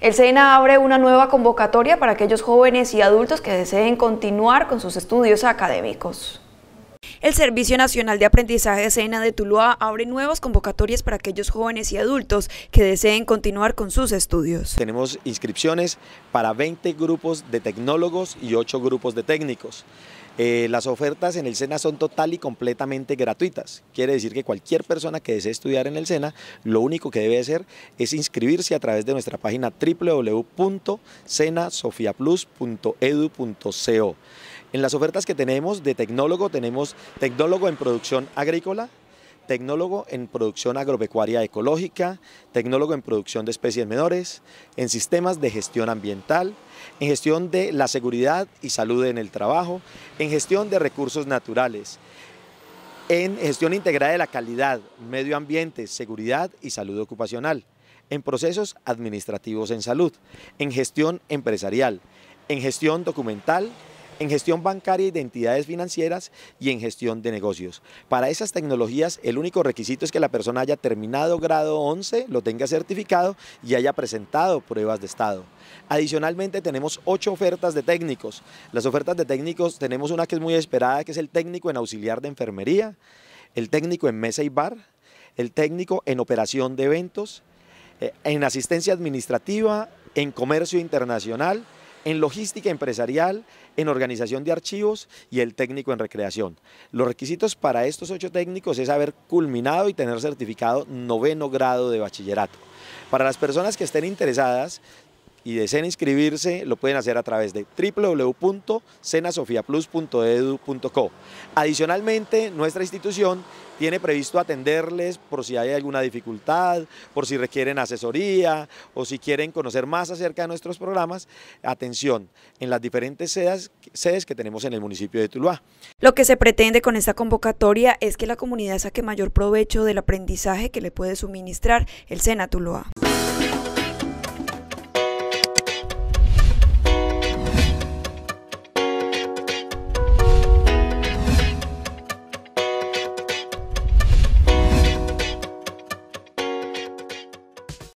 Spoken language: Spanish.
El SENA abre una nueva convocatoria para aquellos jóvenes y adultos que deseen continuar con sus estudios académicos. El Servicio Nacional de Aprendizaje SENA de Tuluá abre nuevas convocatorias para aquellos jóvenes y adultos que deseen continuar con sus estudios. Tenemos inscripciones para 20 grupos de tecnólogos y 8 grupos de técnicos. Eh, las ofertas en el SENA son total y completamente gratuitas. Quiere decir que cualquier persona que desee estudiar en el SENA, lo único que debe hacer es inscribirse a través de nuestra página www.senasofiaplus.edu.co. En las ofertas que tenemos de tecnólogo, tenemos tecnólogo en producción agrícola, tecnólogo en producción agropecuaria ecológica, tecnólogo en producción de especies menores, en sistemas de gestión ambiental, en gestión de la seguridad y salud en el trabajo, en gestión de recursos naturales, en gestión integrada de la calidad, medio ambiente, seguridad y salud ocupacional, en procesos administrativos en salud, en gestión empresarial, en gestión documental, en gestión bancaria y de entidades financieras y en gestión de negocios. Para esas tecnologías el único requisito es que la persona haya terminado grado 11, lo tenga certificado y haya presentado pruebas de estado. Adicionalmente tenemos ocho ofertas de técnicos. Las ofertas de técnicos tenemos una que es muy esperada, que es el técnico en auxiliar de enfermería, el técnico en mesa y bar, el técnico en operación de eventos, eh, en asistencia administrativa, en comercio internacional en logística empresarial, en organización de archivos y el técnico en recreación. Los requisitos para estos ocho técnicos es haber culminado y tener certificado noveno grado de bachillerato. Para las personas que estén interesadas, y deseen inscribirse, lo pueden hacer a través de www.cenasofiaplus.edu.co. Adicionalmente, nuestra institución tiene previsto atenderles por si hay alguna dificultad, por si requieren asesoría o si quieren conocer más acerca de nuestros programas, atención en las diferentes sedes que tenemos en el municipio de Tuluá. Lo que se pretende con esta convocatoria es que la comunidad saque mayor provecho del aprendizaje que le puede suministrar el SENA Tuluá.